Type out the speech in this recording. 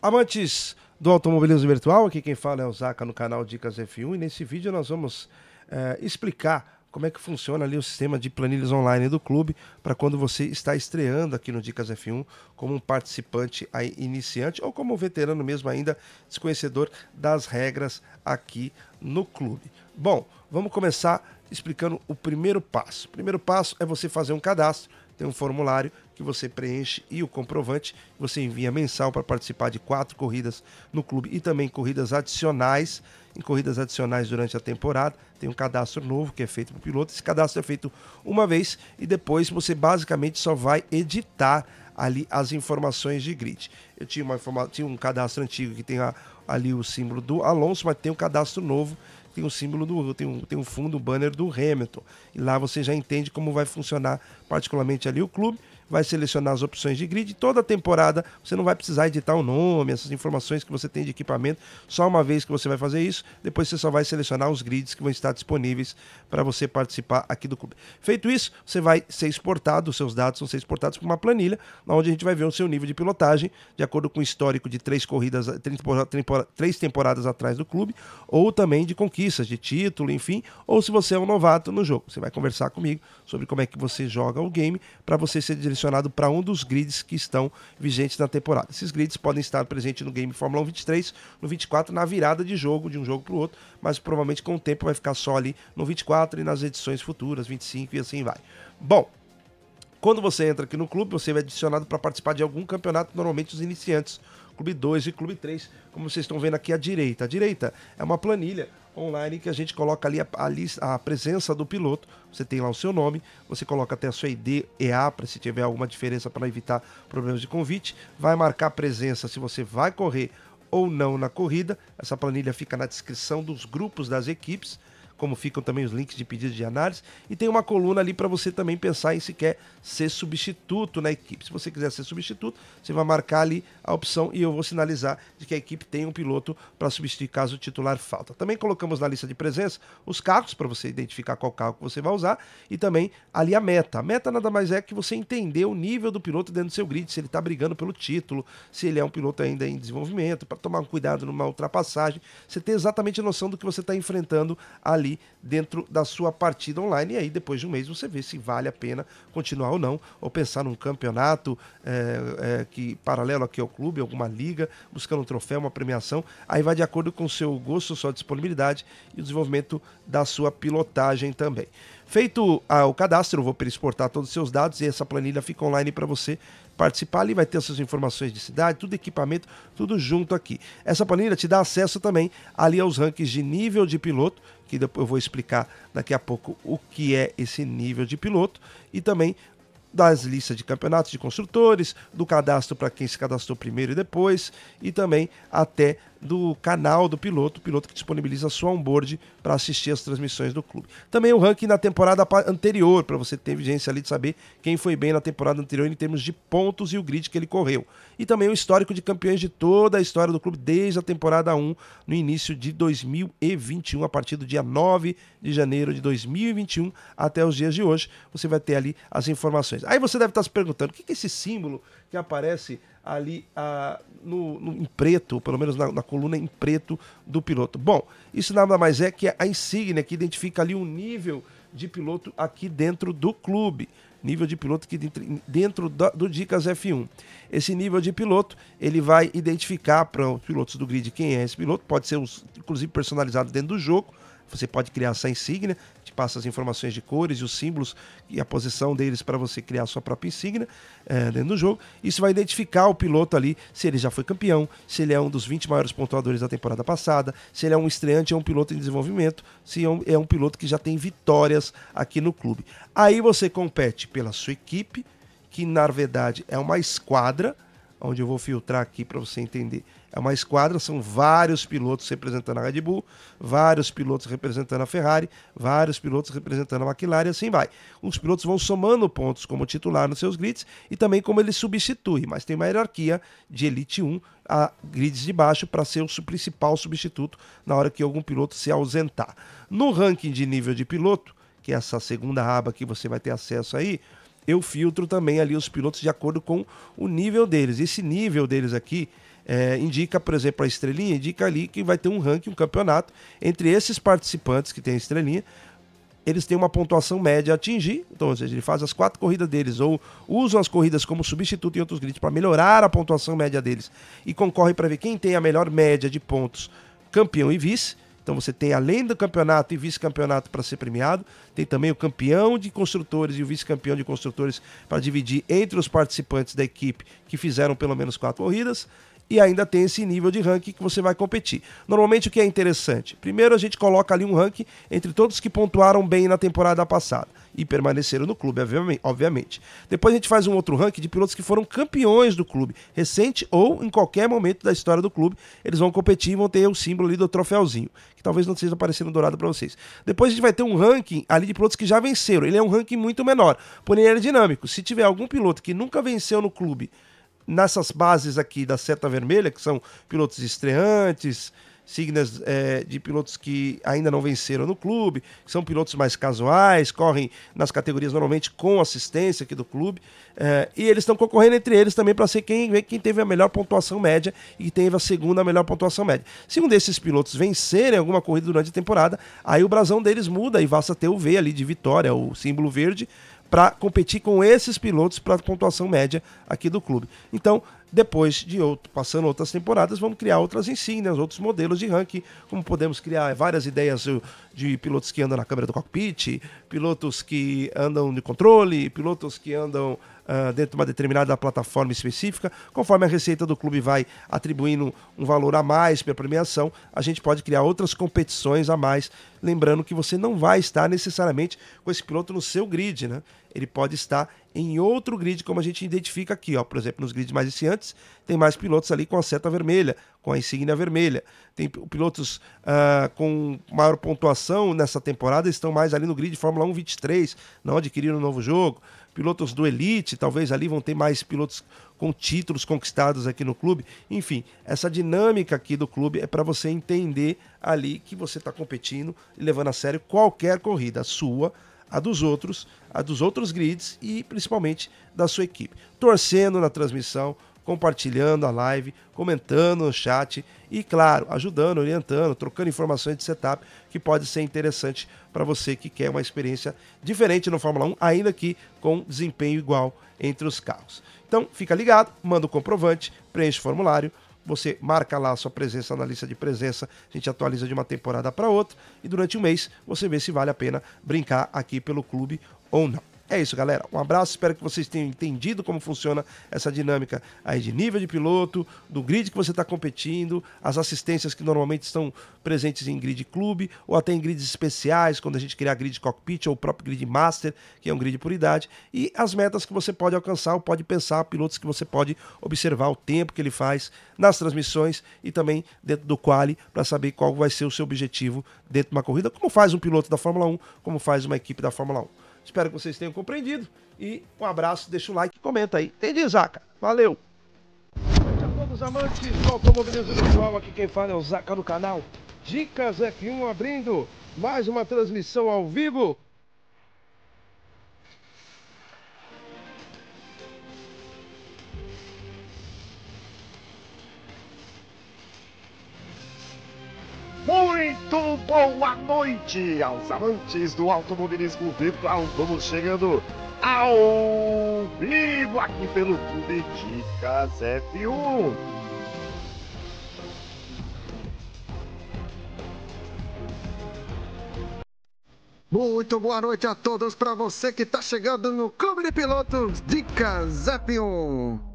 Amantes do automobilismo virtual, aqui quem fala é o Zaca no canal Dicas F1 e nesse vídeo nós vamos é, explicar como é que funciona ali o sistema de planilhas online do clube para quando você está estreando aqui no Dicas F1 como um participante aí iniciante ou como um veterano mesmo ainda desconhecedor das regras aqui no clube. Bom, vamos começar explicando o primeiro passo. O primeiro passo é você fazer um cadastro, tem um formulário que você preenche e o comprovante você envia mensal para participar de quatro corridas no clube e também corridas adicionais. Em corridas adicionais durante a temporada, tem um cadastro novo que é feito para o piloto. Esse cadastro é feito uma vez e depois você basicamente só vai editar ali as informações de grid. Eu tinha, uma tinha um cadastro antigo que tem a, ali o símbolo do Alonso, mas tem um cadastro novo tem o símbolo do tem um, tem um fundo, um banner do Hamilton. E lá você já entende como vai funcionar particularmente ali o clube vai selecionar as opções de grid. Toda temporada você não vai precisar editar o nome, essas informações que você tem de equipamento, só uma vez que você vai fazer isso. Depois você só vai selecionar os grids que vão estar disponíveis para você participar aqui do clube. Feito isso, você vai ser exportado, os seus dados vão ser exportados para uma planilha, onde a gente vai ver o seu nível de pilotagem, de acordo com o histórico de três corridas, três temporadas atrás do clube, ou também de conquistas, de título, enfim, ou se você é um novato no jogo. Você vai conversar comigo sobre como é que você joga o game para você ser direcionado direcionado para um dos grids que estão vigentes na temporada. Esses grids podem estar presentes no game Fórmula 1 23, no 24, na virada de jogo, de um jogo para o outro, mas provavelmente com o tempo vai ficar só ali no 24 e nas edições futuras, 25 e assim vai. Bom, quando você entra aqui no clube, você é adicionado para participar de algum campeonato, normalmente os iniciantes, Clube 2 e Clube 3, como vocês estão vendo aqui à direita. A direita é uma planilha online que a gente coloca ali a, a, a, presença do piloto. Você tem lá o seu nome, você coloca até a sua ID EA para se tiver alguma diferença para evitar problemas de convite. Vai marcar a presença se você vai correr ou não na corrida. Essa planilha fica na descrição dos grupos das equipes como ficam também os links de pedidos de análise. E tem uma coluna ali para você também pensar em se quer ser substituto na equipe. Se você quiser ser substituto, você vai marcar ali a opção e eu vou sinalizar de que a equipe tem um piloto para substituir caso o titular falta. Também colocamos na lista de presença os carros para você identificar qual carro que você vai usar e também ali a meta. A meta nada mais é que você entender o nível do piloto dentro do seu grid, se ele está brigando pelo título, se ele é um piloto ainda em desenvolvimento, para tomar um cuidado numa ultrapassagem, você ter exatamente a noção do que você está enfrentando ali ali dentro da sua partida online. E aí, depois de um mês, você vê se vale a pena continuar ou não, ou pensar num campeonato é, é, que paralelo aqui ao clube, alguma liga, buscando um troféu, uma premiação. Aí vai de acordo com o seu gosto, sua disponibilidade e o desenvolvimento da sua pilotagem também. Feito ah, o cadastro, eu vou exportar todos os seus dados e essa planilha fica online para você participar ali, vai ter suas informações de cidade, tudo equipamento, tudo junto aqui. Essa planilha te dá acesso também ali aos rankings de nível de piloto, que eu vou explicar daqui a pouco o que é esse nível de piloto, e também das listas de campeonatos de construtores, do cadastro para quem se cadastrou primeiro e depois, e também até do canal do piloto, o piloto que disponibiliza sua onboard para assistir as transmissões do clube. Também o ranking na temporada anterior, para você ter evidência ali de saber quem foi bem na temporada anterior em termos de pontos e o grid que ele correu. E também o histórico de campeões de toda a história do clube desde a temporada 1, no início de 2021, a partir do dia 9 de janeiro de 2021 até os dias de hoje. Você vai ter ali as informações. Aí você deve estar tá se perguntando: o que é esse símbolo que aparece ali a ah, no, no, em preto, pelo menos na, na, coluna em preto do piloto. Bom, isso nada mais é que a insígnia que identifica ali o um nível de piloto aqui dentro do clube. Nível de piloto que dentro, dentro do, Dicas F1. Esse nível de piloto ele vai identificar para os pilotos do grid quem é esse piloto, pode ser inclusive personalizado dentro do jogo você pode criar essa insígnia, te passa as informações de cores e os símbolos e a posição deles para você criar a sua própria insígnia é, dentro do jogo. Isso vai identificar o piloto ali, se ele já foi campeão, se ele é um dos 20 maiores pontuadores da temporada passada, se ele é um estreante, é um piloto em desenvolvimento, se é um, é um piloto que já tem vitórias aqui no clube. Aí você compete pela sua equipe, que na verdade é uma esquadra onde eu vou filtrar aqui para você entender. É uma esquadra, são vários pilotos representando a Red Bull, vários pilotos representando a Ferrari, vários pilotos representando a McLaren e assim vai. Os pilotos vão somando pontos como titular nos seus grids e também como ele substitui, mas tem uma hierarquia de Elite 1 a grids de baixo para ser o principal substituto na hora que algum piloto se ausentar. No ranking de nível de piloto, que é essa segunda aba que você vai ter acesso aí, eu filtro também ali os pilotos de acordo com o nível deles. Esse nível deles aqui é, indica, por exemplo, a estrelinha, indica ali que vai ter um ranking, um campeonato. Entre esses participantes que tem a estrelinha, eles têm uma pontuação média a atingir. Então, ou seja, ele faz as quatro corridas deles ou usam as corridas como substituto em outros grids para melhorar a pontuação média deles e concorre para ver quem tem a melhor média de pontos, campeão e vice então você tem além do campeonato e vice-campeonato para ser premiado, tem também o campeão de construtores e o vice-campeão de construtores para dividir entre os participantes da equipe que fizeram pelo menos quatro corridas e ainda tem esse nível de ranking que você vai competir. Normalmente o que é interessante? Primeiro a gente coloca ali um ranking entre todos que pontuaram bem na temporada passada e permaneceram no clube, obviamente. Depois a gente faz um outro ranking de pilotos que foram campeões do clube, recente ou em qualquer momento da história do clube, eles vão competir e vão ter o símbolo ali do troféuzinho, que talvez não esteja aparecendo dourado para vocês. Depois a gente vai ter um ranking ali de pilotos que já venceram. Ele é um ranking muito menor, porém ele é dinâmico. Se tiver algum piloto que nunca venceu no clube, nessas bases aqui da seta vermelha, que são pilotos estreantes, signas é, de pilotos que ainda não venceram no clube, são pilotos mais casuais, correm nas categorias normalmente com assistência aqui do clube, é, e eles estão concorrendo entre eles também para ser quem, quem teve a melhor pontuação média e teve a segunda melhor pontuação média. Se um desses pilotos vencerem alguma corrida durante a temporada, aí o brasão deles muda e passa a ter o V ali de vitória, o símbolo verde, para competir com esses pilotos para a pontuação média aqui do clube. Então, depois de outro, passando outras temporadas, vamos criar outras insígnias, outros modelos de ranking, como podemos criar várias ideias de pilotos que andam na câmera do cockpit, pilotos que andam de controle, pilotos que andam ah, dentro de uma determinada plataforma específica, conforme a receita do clube vai atribuindo um valor a mais para a premiação, a gente pode criar outras competições a mais. Lembrando que você não vai estar necessariamente com esse piloto no seu grid, né? Ele pode estar em outro grid, como a gente identifica aqui, ó. Por exemplo, nos grids mais iniciantes, tem mais pilotos ali com a seta vermelha, com a insígnia vermelha. Tem pilotos uh, com maior pontuação nessa temporada, estão mais ali no grid Fórmula 1 23, não adquiriram um novo jogo pilotos do Elite, talvez ali vão ter mais pilotos com títulos conquistados aqui no clube. Enfim, essa dinâmica aqui do clube é para você entender ali que você está competindo e levando a sério qualquer corrida, a sua, a dos outros, a dos outros grids e principalmente da sua equipe. Torcendo na transmissão compartilhando a live, comentando no chat e, claro, ajudando, orientando, trocando informações de setup que pode ser interessante para você que quer uma experiência diferente no Fórmula 1, ainda que com desempenho igual entre os carros. Então, fica ligado, manda o comprovante, preenche o formulário, você marca lá a sua presença na lista de presença, a gente atualiza de uma temporada para outra e durante um mês você vê se vale a pena brincar aqui pelo clube ou não. É isso, galera. Um abraço, espero que vocês tenham entendido como funciona essa dinâmica aí de nível de piloto, do grid que você está competindo, as assistências que normalmente estão presentes em grid clube ou até em grids especiais, quando a gente a grid cockpit ou o próprio grid master, que é um grid por idade, e as metas que você pode alcançar ou pode pensar, pilotos que você pode observar o tempo que ele faz nas transmissões e também dentro do quali para saber qual vai ser o seu objetivo dentro de uma corrida, como faz um piloto da Fórmula 1, como faz uma equipe da Fórmula 1. Espero que vocês tenham compreendido. E um abraço, deixa o like, comenta aí. Entendi, Zaca. Valeu! Boa a todos, amantes do automobilismo virtual. Aqui quem fala é o Zaca do canal Dicas F1 abrindo mais uma transmissão ao vivo Muito boa noite aos amantes do automobilismo virtual. Vamos chegando ao vivo aqui pelo Clube Dicas F1. Muito boa noite a todos para você que está chegando no Clube de Pilotos Dicas F1.